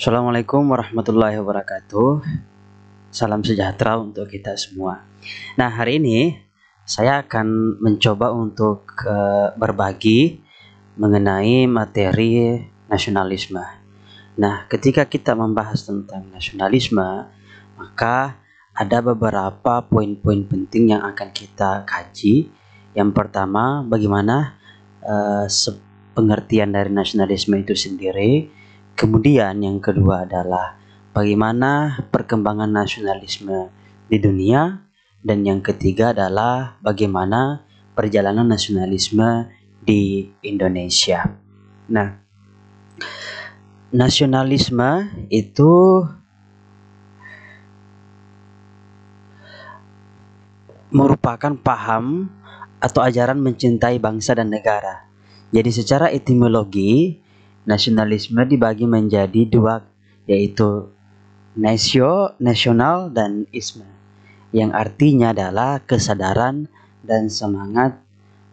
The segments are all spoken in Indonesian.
Assalamualaikum warahmatullahi wabarakatuh. Salam sejahtera untuk kita semua. Nah, hari ini saya akan mencoba untuk uh, berbagi mengenai materi nasionalisme. Nah, ketika kita membahas tentang nasionalisme, maka ada beberapa poin-poin penting yang akan kita kaji. Yang pertama, bagaimana uh, pengertian dari nasionalisme itu sendiri. Kemudian yang kedua adalah bagaimana perkembangan nasionalisme di dunia dan yang ketiga adalah bagaimana perjalanan nasionalisme di Indonesia. Nah, nasionalisme itu merupakan paham atau ajaran mencintai bangsa dan negara. Jadi secara etimologi nasionalisme dibagi menjadi dua yaitu nasio nasional dan isme yang artinya adalah kesadaran dan semangat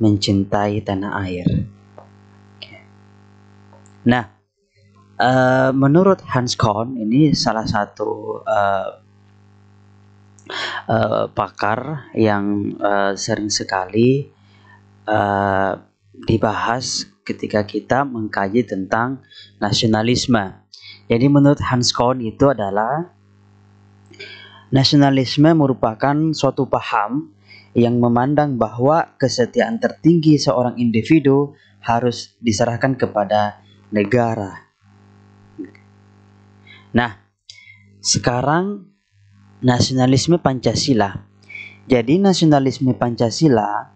mencintai tanah air. Nah, uh, menurut Hans Kohn ini salah satu uh, uh, pakar yang uh, sering sekali uh, dibahas ketika kita mengkaji tentang nasionalisme. Jadi menurut Hans Kohn itu adalah nasionalisme merupakan suatu paham yang memandang bahwa kesetiaan tertinggi seorang individu harus diserahkan kepada negara. Nah, sekarang nasionalisme Pancasila. Jadi nasionalisme Pancasila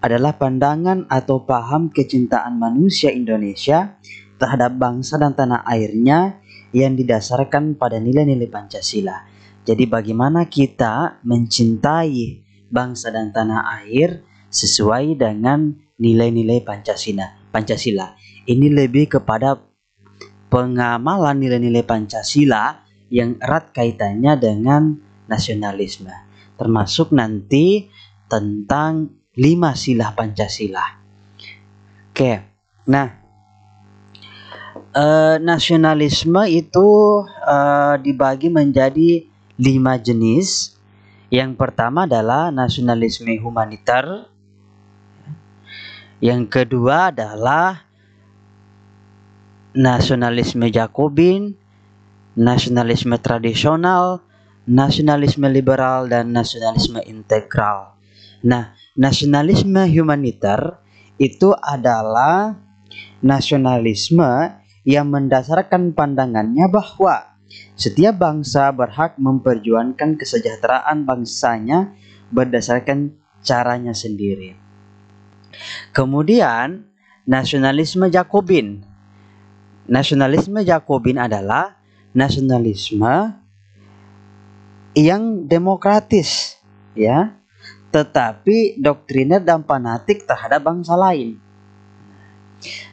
adalah pandangan atau paham kecintaan manusia Indonesia terhadap bangsa dan tanah airnya yang didasarkan pada nilai-nilai Pancasila. Jadi bagaimana kita mencintai bangsa dan tanah air sesuai dengan nilai-nilai Pancasila. Pancasila. Ini lebih kepada pengamalan nilai-nilai Pancasila yang erat kaitannya dengan nasionalisme. Termasuk nanti tentang lima sila Pancasila. Oke, nah eh, nasionalisme itu eh, dibagi menjadi lima jenis. Yang pertama adalah nasionalisme humaniter. Yang kedua adalah nasionalisme Jacobin, nasionalisme tradisional, nasionalisme liberal, dan nasionalisme integral. Nah, nasionalisme humaniter itu adalah nasionalisme yang mendasarkan pandangannya bahwa setiap bangsa berhak memperjuangkan kesejahteraan bangsanya berdasarkan caranya sendiri. Kemudian, nasionalisme Jacobin. Nasionalisme Jacobin adalah nasionalisme yang demokratis, ya tetapi doktriner dan fanatik terhadap bangsa lain.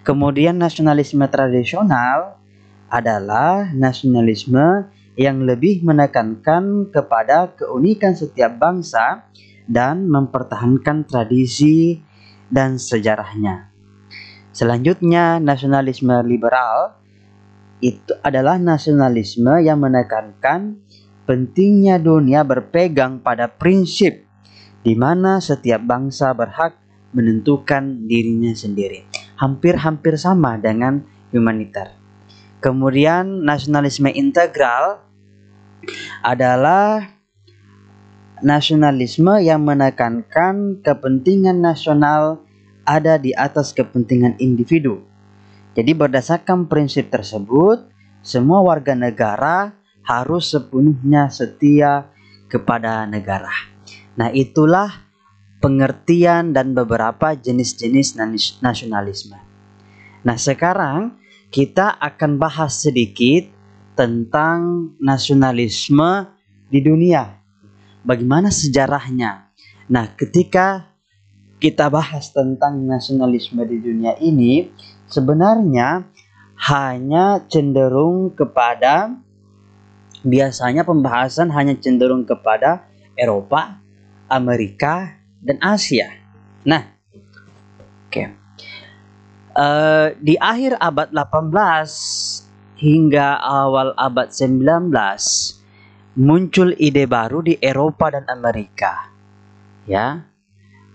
Kemudian nasionalisme tradisional adalah nasionalisme yang lebih menekankan kepada keunikan setiap bangsa dan mempertahankan tradisi dan sejarahnya. Selanjutnya, nasionalisme liberal itu adalah nasionalisme yang menekankan pentingnya dunia berpegang pada prinsip di mana setiap bangsa berhak menentukan dirinya sendiri. Hampir-hampir sama dengan humaniter. Kemudian nasionalisme integral adalah nasionalisme yang menekankan kepentingan nasional ada di atas kepentingan individu. Jadi berdasarkan prinsip tersebut, semua warga negara harus sepenuhnya setia kepada negara. Nah, itulah pengertian dan beberapa jenis-jenis nasionalisme. Nah, sekarang kita akan bahas sedikit tentang nasionalisme di dunia. Bagaimana sejarahnya? Nah, ketika kita bahas tentang nasionalisme di dunia ini, sebenarnya hanya cenderung kepada biasanya pembahasan hanya cenderung kepada Eropa, Amerika dan Asia. Nah, oke. Okay. Uh, eh, di akhir abad 18 hingga awal abad 19 muncul ide baru di Eropa dan Amerika. Ya.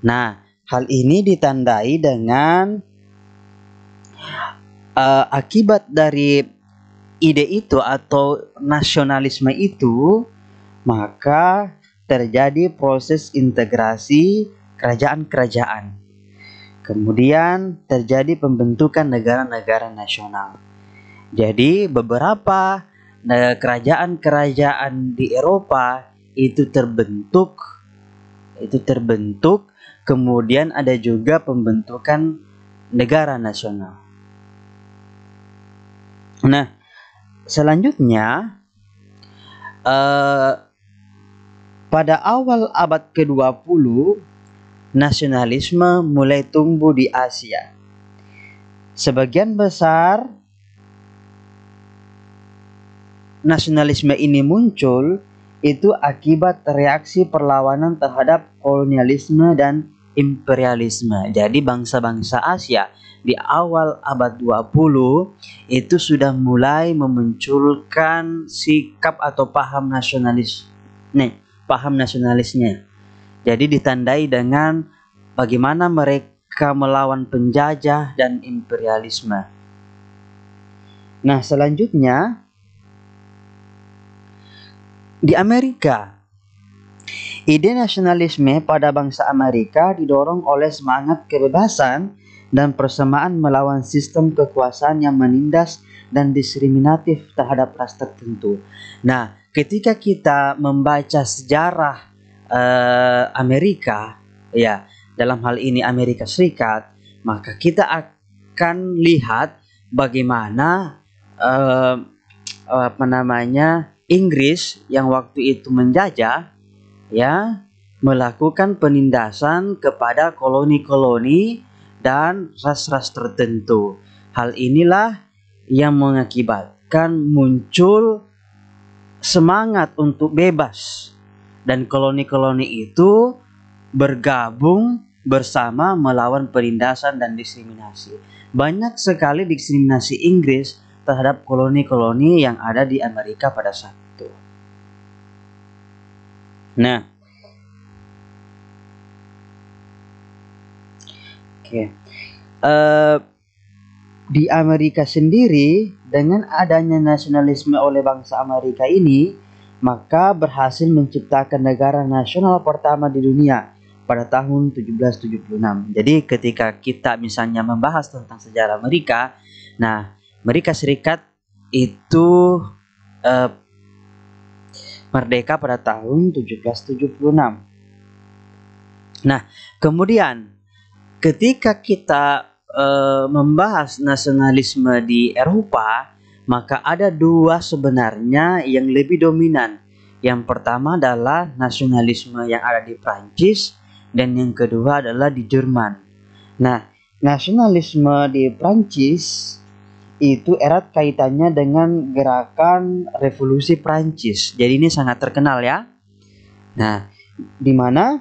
Nah, hal ini ditandai dengan uh, akibat dari ide itu atau nasionalisme itu, maka terjadi proses integrasi kerajaan-kerajaan. Kemudian terjadi pembentukan negara-negara nasional. Jadi beberapa e, kerajaan-kerajaan di Eropa itu terbentuk itu terbentuk kemudian ada juga pembentukan negara nasional. Nah, selanjutnya uh, pada awal abad ke-20, nasionalisme mulai tumbuh di Asia. Sebagian besar nasionalisme ini muncul itu akibat reaksi perlawanan terhadap kolonialisme dan imperialisme. Jadi bangsa-bangsa Asia di awal abad 20 itu sudah mulai memunculkan sikap atau paham nasionalis. Nih, paham nasionalisnya. Jadi ditandai dengan bagaimana mereka melawan penjajah dan imperialisme. Nah, selanjutnya di Amerika Ide nasionalisme pada bangsa Amerika didorong oleh semangat kebebasan dan persamaan melawan sistem kekuasaan yang menindas dan diskriminatif terhadap ras tertentu. Nah, ketika kita membaca sejarah uh, Amerika ya dalam hal ini Amerika Serikat maka kita akan lihat bagaimana uh, apa namanya Inggris yang waktu itu menjajah ya melakukan penindasan kepada koloni-koloni dan ras-ras tertentu. Hal inilah yang mengakibatkan muncul semangat untuk bebas. Dan koloni-koloni itu bergabung bersama melawan perindasan dan diskriminasi. Banyak sekali diskriminasi Inggris terhadap koloni-koloni yang ada di Amerika pada saat itu. Nah, oke. Okay. Uh, eh, di Amerika sendiri dengan adanya nasionalisme oleh bangsa Amerika ini maka berhasil menciptakan negara nasional pertama di dunia pada tahun 1776. Jadi ketika kita misalnya membahas tentang sejarah Amerika, nah Amerika Serikat itu eh, merdeka pada tahun 1776. Nah, kemudian ketika kita Eh, membahas nasionalisme di Eropa, maka ada dua sebenarnya yang lebih dominan. Yang pertama adalah nasionalisme yang ada di Prancis dan yang kedua adalah di Jerman. Nah, nasionalisme di Prancis itu erat kaitannya dengan gerakan revolusi Prancis. Jadi ini sangat terkenal ya. Nah, di mana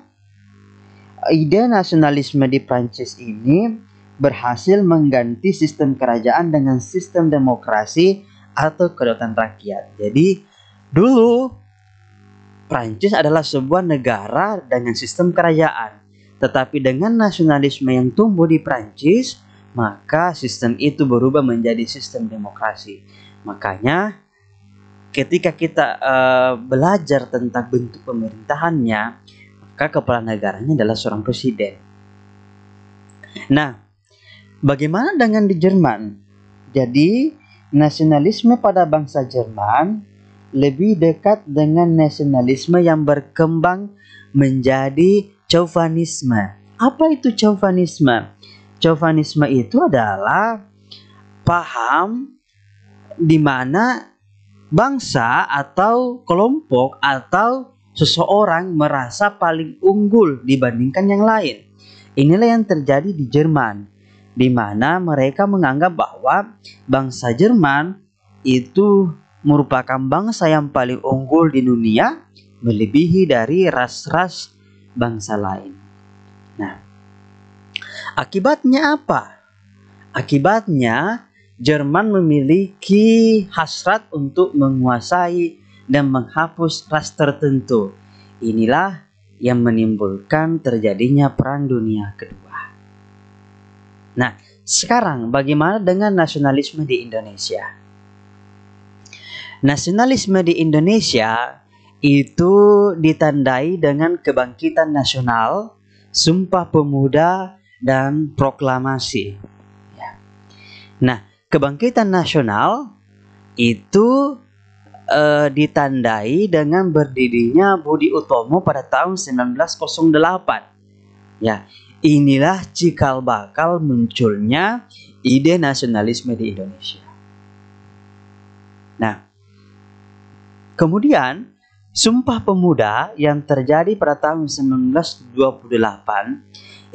ide nasionalisme di Prancis ini berhasil mengganti sistem kerajaan dengan sistem demokrasi atau kedaulatan rakyat. Jadi dulu Prancis adalah sebuah negara dengan sistem kerajaan. Tetapi dengan nasionalisme yang tumbuh di Prancis, maka sistem itu berubah menjadi sistem demokrasi. Makanya ketika kita uh, belajar tentang bentuk pemerintahannya, maka kepala negaranya adalah seorang presiden. Nah, Bagaimana dengan di Jerman? Jadi, nasionalisme pada bangsa Jerman lebih dekat dengan nasionalisme yang berkembang menjadi chauvinisme. Apa itu chauvinisme? Chauvinisme itu adalah paham di mana bangsa atau kelompok atau seseorang merasa paling unggul dibandingkan yang lain. Inilah yang terjadi di Jerman di mana mereka menganggap bahwa bangsa Jerman itu merupakan bangsa yang paling unggul di dunia melebihi dari ras-ras bangsa lain. Nah, akibatnya apa? Akibatnya Jerman memiliki hasrat untuk menguasai dan menghapus ras tertentu. Inilah yang menimbulkan terjadinya Perang Dunia Kedua. Nah, sekarang bagaimana dengan nasionalisme di Indonesia? Nasionalisme di Indonesia itu ditandai dengan kebangkitan nasional, sumpah pemuda, dan proklamasi. Ya. Nah, kebangkitan nasional itu eh, ditandai dengan berdirinya Budi Utomo pada tahun 1908. Ya, Inilah cikal bakal munculnya ide nasionalisme di Indonesia. Nah, kemudian Sumpah Pemuda yang terjadi pada tahun 1928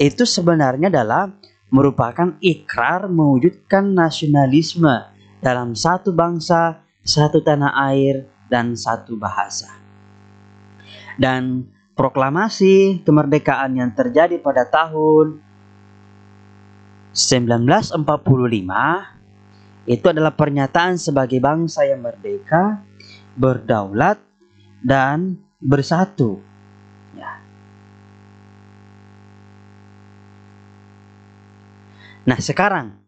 itu sebenarnya adalah merupakan ikrar mewujudkan nasionalisme dalam satu bangsa, satu tanah air, dan satu bahasa. Dan proklamasi kemerdekaan yang terjadi pada tahun 1945 itu adalah pernyataan sebagai bangsa yang merdeka, berdaulat, dan bersatu. Ya. Nah sekarang,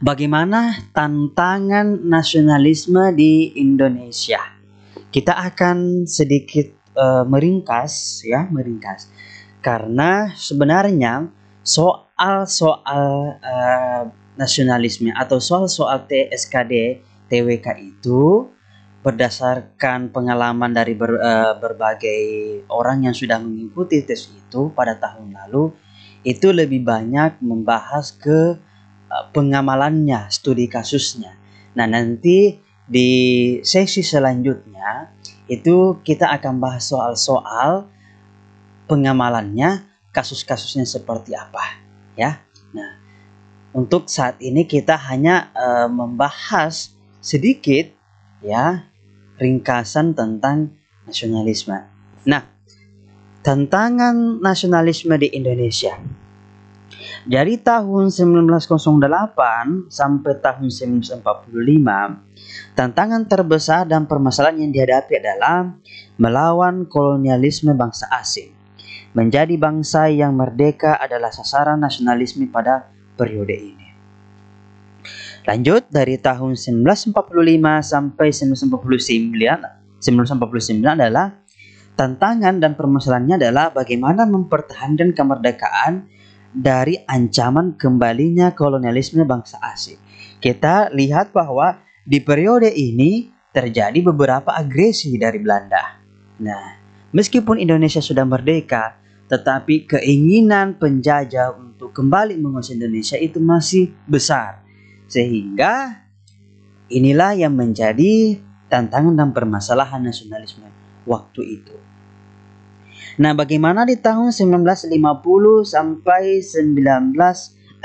bagaimana tantangan nasionalisme di Indonesia? Kita akan sedikit uh, meringkas ya, meringkas. Karena sebenarnya soal-soal uh, nasionalisme atau soal-soal TSKD TWK itu berdasarkan pengalaman dari ber, uh, berbagai orang yang sudah mengikuti tes itu pada tahun lalu itu lebih banyak membahas ke uh, pengamalannya, studi kasusnya. Nah, nanti di sesi selanjutnya itu kita akan bahas soal-soal pengamalannya, kasus-kasusnya seperti apa, ya. Nah, untuk saat ini kita hanya e, membahas sedikit ya ringkasan tentang nasionalisme. Nah, tantangan nasionalisme di Indonesia dari tahun 1908 sampai tahun 1945, tantangan terbesar dan permasalahan yang dihadapi adalah melawan kolonialisme bangsa asing. Menjadi bangsa yang merdeka adalah sasaran nasionalisme pada periode ini. Lanjut dari tahun 1945 sampai 1949, 1949 adalah tantangan dan permasalahannya adalah bagaimana mempertahankan kemerdekaan dari ancaman kembalinya kolonialisme bangsa asing. Kita lihat bahwa di periode ini terjadi beberapa agresi dari Belanda. Nah, meskipun Indonesia sudah merdeka, tetapi keinginan penjajah untuk kembali menguasai Indonesia itu masih besar. Sehingga inilah yang menjadi tantangan dan permasalahan nasionalisme waktu itu. Nah, bagaimana di tahun 1950 sampai 1965?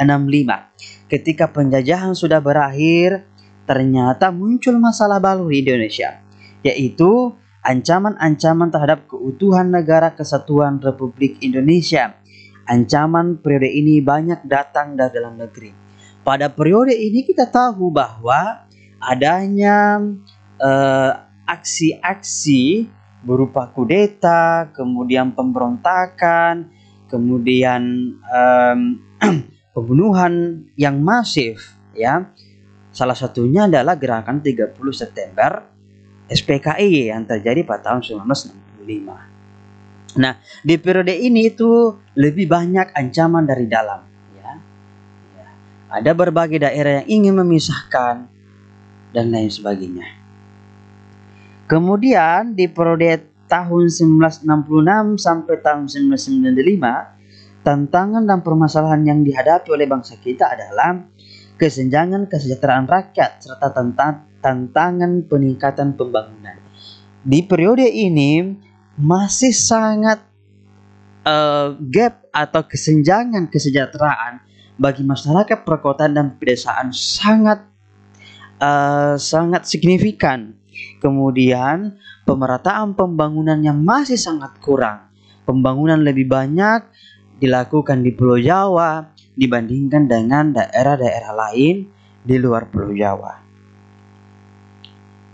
Ketika penjajahan sudah berakhir, ternyata muncul masalah baru di Indonesia, yaitu ancaman-ancaman terhadap keutuhan negara kesatuan Republik Indonesia. Ancaman periode ini banyak datang dari dalam negeri. Pada periode ini kita tahu bahwa adanya eh, aksi-aksi uh, berupa kudeta, kemudian pemberontakan, kemudian um, pembunuhan yang masif ya. Salah satunya adalah gerakan 30 September SPKI yang terjadi pada tahun 1965. Nah, di periode ini itu lebih banyak ancaman dari dalam ya. ya. Ada berbagai daerah yang ingin memisahkan dan lain sebagainya. Kemudian di periode tahun 1966 sampai tahun 1995, tantangan dan permasalahan yang dihadapi oleh bangsa kita adalah kesenjangan kesejahteraan rakyat serta tantangan peningkatan pembangunan. Di periode ini masih sangat uh, gap atau kesenjangan kesejahteraan bagi masyarakat perkotaan dan pedesaan sangat uh, sangat signifikan Kemudian, pemerataan pembangunan yang masih sangat kurang. Pembangunan lebih banyak dilakukan di Pulau Jawa dibandingkan dengan daerah-daerah lain di luar Pulau Jawa.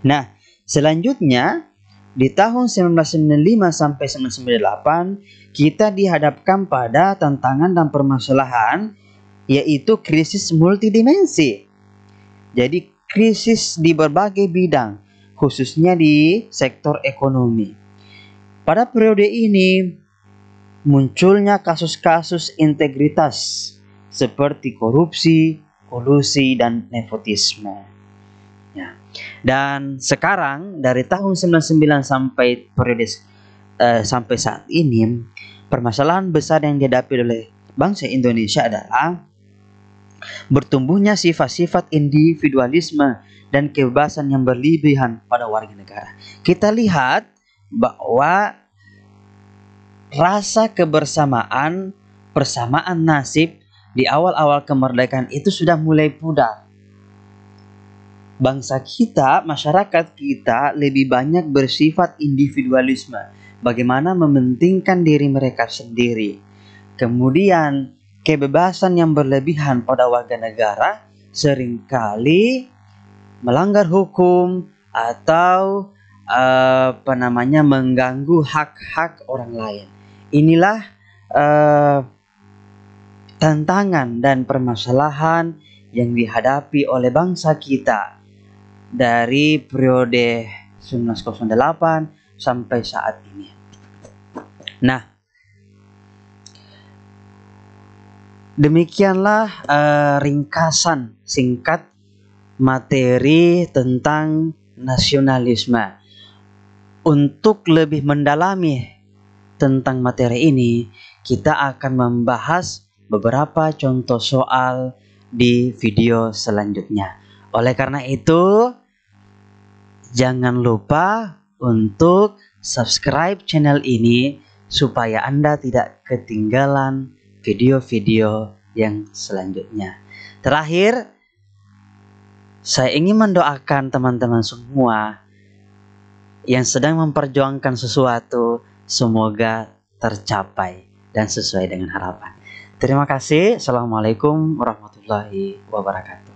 Nah, selanjutnya di tahun 1995 sampai 1998 kita dihadapkan pada tantangan dan permasalahan yaitu krisis multidimensi. Jadi krisis di berbagai bidang khususnya di sektor ekonomi. Pada periode ini, munculnya kasus-kasus integritas seperti korupsi, kolusi, dan nepotisme. Ya. Dan sekarang dari tahun 99 sampai periode uh, sampai saat ini, permasalahan besar yang dihadapi oleh bangsa Indonesia adalah bertumbuhnya sifat-sifat individualisme dan kebebasan yang berlebihan pada warga negara. Kita lihat bahwa rasa kebersamaan, persamaan nasib di awal-awal kemerdekaan itu sudah mulai pudar. Bangsa kita, masyarakat kita lebih banyak bersifat individualisme, bagaimana mementingkan diri mereka sendiri. Kemudian kebebasan yang berlebihan pada warga negara seringkali melanggar hukum atau eh, apa namanya mengganggu hak-hak orang lain. Inilah uh, tantangan dan permasalahan yang dihadapi oleh bangsa kita dari periode 1908 sampai saat ini. Nah, Demikianlah uh, ringkasan singkat materi tentang nasionalisme. Untuk lebih mendalami tentang materi ini, kita akan membahas beberapa contoh soal di video selanjutnya. Oleh karena itu, jangan lupa untuk subscribe channel ini supaya Anda tidak ketinggalan video-video yang selanjutnya. Terakhir, saya ingin mendoakan teman-teman semua yang sedang memperjuangkan sesuatu, semoga tercapai dan sesuai dengan harapan. Terima kasih. Assalamualaikum warahmatullahi wabarakatuh.